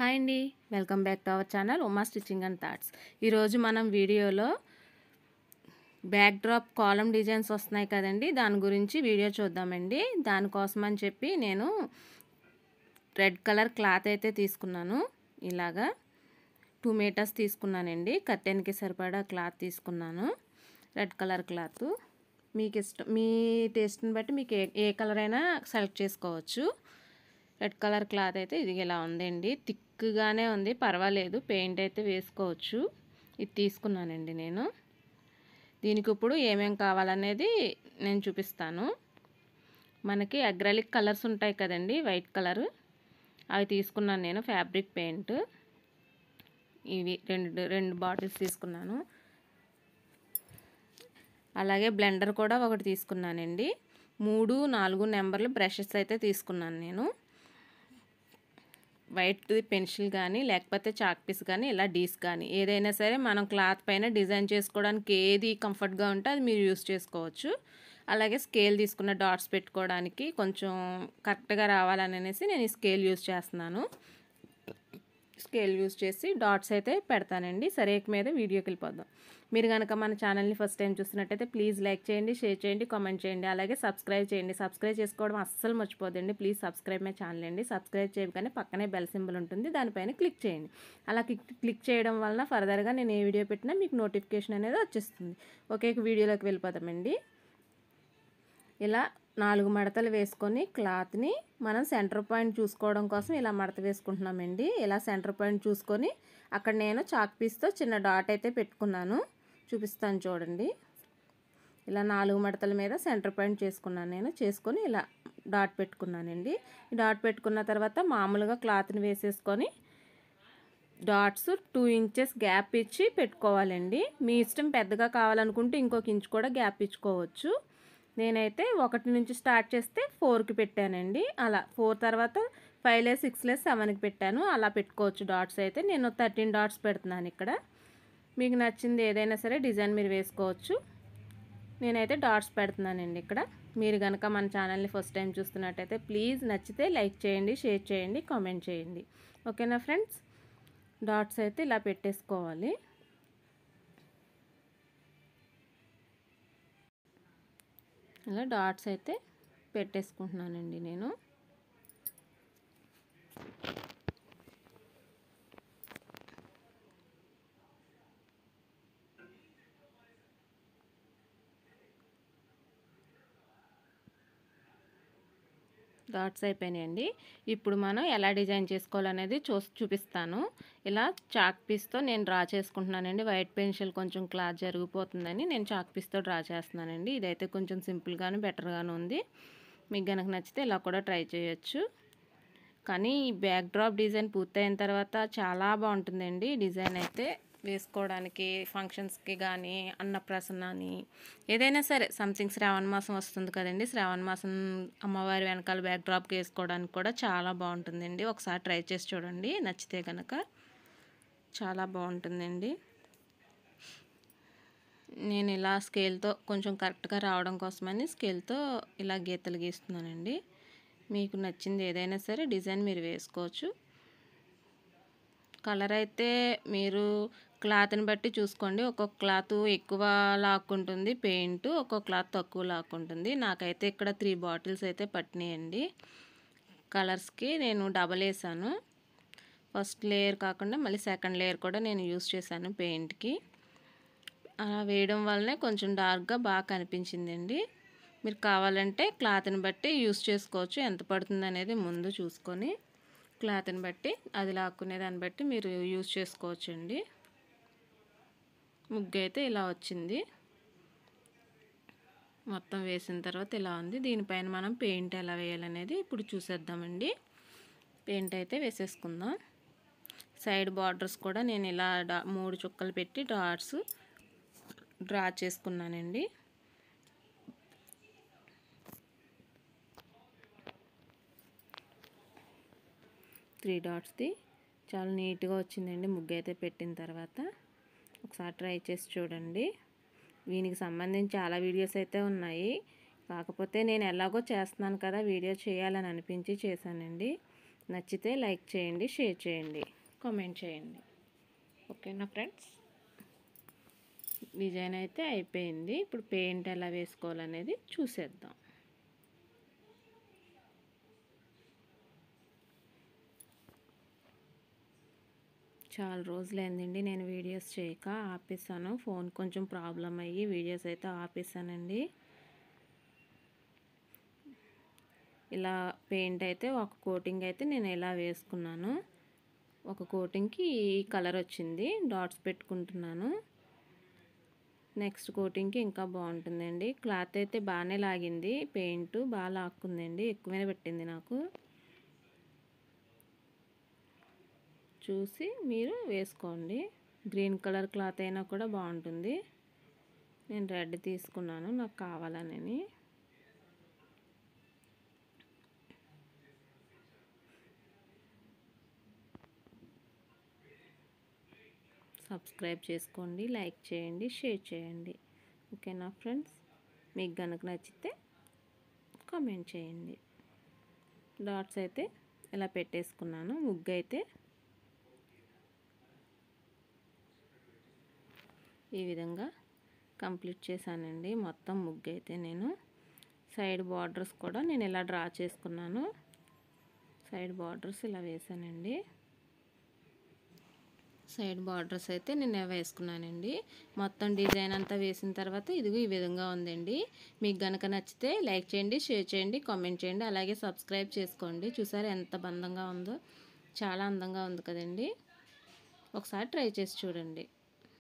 hi అండి welcome back to our channel Uma stitching and thoughts ఈరోజు మనం వీడియోలో బ్యాక్ డ్రాప్ కాలం డిజైన్స్ వస్తున్నాయి కదండి దాని గురించి వీడియో చూద్దామండి దానికోసం అని చెప్పి నేను రెడ్ కలర్ క్లాత్ అయితే తీసుకున్నాను ఇలాగా టూ మీటర్స్ తీసుకున్నానండి కట్టెన్కి సరిపడా క్లాత్ తీసుకున్నాను రెడ్ కలర్ క్లాత్ మీకు ఇష్టం మీ టేస్ట్ని బట్టి మీకు ఏ ఏ కలర్ అయినా సెలెక్ట్ చేసుకోవచ్చు రెడ్ కలర్ క్లాత్ అయితే ఇది ఇలా ఉందండి థిక్ థిక్గానే ఉంది పర్వాలేదు పెయింట్ అయితే వేసుకోవచ్చు ఇది తీసుకున్నానండి నేను దీనికి ఇప్పుడు ఏమేమి కావాలనేది నేను చూపిస్తాను మనకి అగ్రలిక్ కలర్స్ ఉంటాయి కదండి వైట్ కలర్ అవి తీసుకున్నాను నేను ఫ్యాబ్రిక్ పెయింట్ ఇవి రెండు రెండు బాటిల్స్ తీసుకున్నాను అలాగే బ్లెండర్ కూడా ఒకటి తీసుకున్నానండి మూడు నాలుగు నెంబర్లు బ్రషెస్ అయితే తీసుకున్నాను నేను వైట్ పెన్సిల్ కానీ లేకపోతే చాక్ పీస్ కానీ ఇలా డీస్ కానీ ఏదైనా సరే మనం క్లాత్ పైన డిజైన్ చేసుకోవడానికి ఏది కంఫర్ట్గా ఉంటే అది మీరు యూస్ చేసుకోవచ్చు అలాగే స్కేల్ తీసుకున్న డాట్స్ పెట్టుకోవడానికి కొంచెం కరెక్ట్గా రావాలని అనేసి నేను ఈ స్కేల్ యూస్ చేస్తున్నాను స్కేల్ యూజ్ చేసి డాట్స్ అయితే పెడతానండి సరేక్ మీద వీడియోకి వెళ్ళిపోద్దాం మీరు కనుక మన ఛానల్ని ఫస్ట్ టైం చూస్తున్నట్టయితే ప్లీజ్ లైక్ చేయండి షేర్ చేయండి కామెంట్ చేయండి అలాగే సబ్స్క్రైబ్ చేయండి సబ్స్క్రైబ్ చేసుకోవడం అస్సలు మర్చిపోదండి ప్లీజ్ సబ్స్క్రైబ్ మై ఛానల్ అండి సబ్స్క్రైబ్ చేయగానే పక్కనే బెల్ సింబల్ ఉంటుంది దానిపైన క్లిక్ చేయండి అలా క్లిక్ క్లిక్ చేయడం వలన ఫర్దర్గా నేను ఏ వీడియో పెట్టినా మీకు నోటిఫికేషన్ అనేది వచ్చేస్తుంది ఒకే వీడియోలోకి వెళ్ళిపోతామండి ఇలా నాలుగు మడతలు వేసుకొని క్లాత్ని మనం సెంటర్ పాయింట్ చూసుకోవడం కోసం ఇలా మడత వేసుకుంటున్నామండి ఇలా సెంటర్ పాయింట్ చూసుకొని అక్కడ నేను చాక్ పీస్తో చిన్న డాట్ అయితే పెట్టుకున్నాను చూపిస్తాను చూడండి ఇలా నాలుగు మడతల మీద సెంటర్ పాయింట్ చేసుకున్నాను నేను చేసుకొని ఇలా డాట్ పెట్టుకున్నానండి డాట్ పెట్టుకున్న తర్వాత మామూలుగా క్లాత్ని వేసేసుకొని డాట్స్ టూ ఇంచెస్ గ్యాప్ ఇచ్చి పెట్టుకోవాలండి మీ ఇష్టం పెద్దగా కావాలనుకుంటే ఇంకొక ఇంచ్ కూడా గ్యాప్ ఇచ్చుకోవచ్చు నేనైతే ఒకటి నుంచి స్టార్ట్ చేస్తే ఫోర్కి పెట్టానండి అలా ఫోర్ తర్వాత ఫైవ్ లే సిక్స్ లే సెవెన్కి పెట్టాను అలా పెట్టుకోవచ్చు డాట్స్ అయితే నేను థర్టీన్ డాట్స్ పెడుతున్నాను ఇక్కడ మీకు నచ్చింది ఏదైనా సరే డిజైన్ మీరు వేసుకోవచ్చు నేనైతే డాట్స్ పెడుతున్నానండి ఇక్కడ మీరు కనుక మన ఛానల్ని ఫస్ట్ టైం చూస్తున్నట్టయితే ప్లీజ్ నచ్చితే లైక్ చేయండి షేర్ చేయండి కామెంట్ చేయండి ఓకేనా ఫ్రెండ్స్ డాట్స్ అయితే ఇలా పెట్టేసుకోవాలి ఇలా డాట్స్ అయితే పెట్టేసుకుంటున్నానండి నేను డాట్స్ అయిపోయినాయండి ఇప్పుడు మనం ఎలా డిజైన్ చేసుకోవాలనేది చూ చూపిస్తాను ఇలా చాక్ పీస్తో నేను డ్రా చేసుకుంటున్నానండి వైట్ పెన్సిల్ కొంచెం క్లాత్ జరిగిపోతుందని నేను చాక్ పీస్తో డ్రా చేస్తున్నానండి ఇదైతే కొంచెం సింపుల్గాను బెటర్గాను ఉంది మీకు కనుక నచ్చితే ఇలా కూడా ట్రై చేయొచ్చు కానీ ఈ బ్యాక్ డ్రాప్ డిజైన్ పూర్తయిన తర్వాత చాలా బాగుంటుందండి డిజైన్ అయితే వేసుకోవడానికి ఫంక్షన్స్కి కానీ అన్నప్రాసన అని ఏదైనా సరే సంథింగ్ శ్రావణ మాసం వస్తుంది కదండి శ్రావణ మాసం అమ్మవారి వెనకాల బ్యాక్ వేసుకోవడానికి కూడా చాలా బాగుంటుందండి ఒకసారి ట్రై చేసి చూడండి నచ్చితే కనుక చాలా బాగుంటుందండి నేను ఇలా స్కేల్తో కొంచెం కరెక్ట్గా రావడం కోసమని స్కేల్తో ఇలా గీతలు గీస్తున్నానండి మీకు నచ్చింది ఏదైనా సరే డిజైన్ మీరు వేసుకోవచ్చు కలర్ అయితే మీరు క్లాత్ని బట్టి చూసుకోండి ఒక్కొక్క క్లాత్ ఎక్కువ లాక్కుంటుంది పెయింట్ ఒక్కొక్క క్లాత్ తక్కువ లాక్కుంటుంది నాకైతే ఇక్కడ త్రీ బాటిల్స్ అయితే పట్టినాయండి కలర్స్కి నేను డబల్ వేసాను ఫస్ట్ లేయర్ కాకుండా మళ్ళీ సెకండ్ లేయర్ కూడా నేను యూస్ చేశాను పెయింట్కి అలా వేయడం వల్లనే కొంచెం డార్క్గా బాగా కనిపించిందండి మీరు కావాలంటే క్లాత్ని బట్టి యూస్ చేసుకోవచ్చు ఎంత పడుతుంది అనేది ముందు చూసుకొని క్లాత్ని బట్టి అది లాక్కునే దాన్ని బట్టి మీరు యూస్ చేసుకోవచ్చండి ముగ్గు అయితే ఇలా వచ్చింది మొత్తం వేసిన తర్వాత ఇలా ఉంది దీనిపైన మనం పెయింట్ ఎలా వేయాలనేది ఇప్పుడు చూసేద్దామండి పెయింట్ అయితే వేసేసుకుందాం సైడ్ బార్డర్స్ కూడా నేను ఇలా మూడు చుక్కలు పెట్టి డాట్స్ డ్రా చేసుకున్నానండి త్రీ డాట్స్ది చాలా నీట్గా వచ్చిందండి ముగ్గు అయితే పెట్టిన తర్వాత ఒకసారి ట్రై చేసి చూడండి దీనికి సంబంధించి చాలా వీడియోస్ అయితే ఉన్నాయి కాకపోతే నేను ఎలాగో చేస్తున్నాను కదా వీడియో చేయాలని అనిపించి చేశానండి నచ్చితే లైక్ చేయండి షేర్ చేయండి కామెంట్ చేయండి ఓకేనా ఫ్రెండ్స్ డిజైన్ అయితే అయిపోయింది ఇప్పుడు పెయింట్ ఎలా వేసుకోవాలనేది చూసేద్దాం చాలా రోజులైందండి నేను వీడియోస్ చేయక ఆపేసాను ఫోన్ కొంచెం ప్రాబ్లం అయ్యి వీడియోస్ అయితే ఆపేసానండి ఇలా పెయింట్ అయితే ఒక కోటింగ్ అయితే నేను ఇలా వేసుకున్నాను ఒక కోటింగ్కి ఈ కలర్ వచ్చింది డాట్స్ పెట్టుకుంటున్నాను నెక్స్ట్ కోటింగ్కి ఇంకా బాగుంటుందండి క్లాత్ అయితే బాగానే లాగింది పెయింట్ బాగా లాక్కుందండి ఎక్కువనే పెట్టింది నాకు చూసి మీరు వేసుకోండి గ్రీన్ కలర్ క్లాత్ అయినా కూడా బాగుంటుంది నేను రెడ్ తీసుకున్నాను నాకు కావాలని సబ్స్క్రైబ్ చేసుకోండి లైక్ చేయండి షేర్ చేయండి ఓకేనా ఫ్రెండ్స్ మీకు కనుక నచ్చితే కామెంట్ చేయండి డాట్స్ అయితే ఇలా పెట్టేసుకున్నాను ముగ్గు అయితే ఈ విధంగా కంప్లీట్ చేశానండి మొత్తం ముగ్గు అయితే నేను సైడ్ బార్డర్స్ కూడా నేను ఇలా డ్రా చేసుకున్నాను సైడ్ బార్డర్స్ ఇలా వేసానండి సైడ్ బార్డర్స్ అయితే నేను వేసుకున్నానండి మొత్తం డిజైన్ అంతా వేసిన తర్వాత ఇదిగో ఈ విధంగా ఉందండి మీకు గనక నచ్చితే లైక్ చేయండి షేర్ చేయండి కామెంట్ చేయండి అలాగే సబ్స్క్రైబ్ చేసుకోండి చూసారు ఎంత బందంగా ఉందో చాలా అందంగా ఉంది కదండి ఒకసారి ట్రై చేసి చూడండి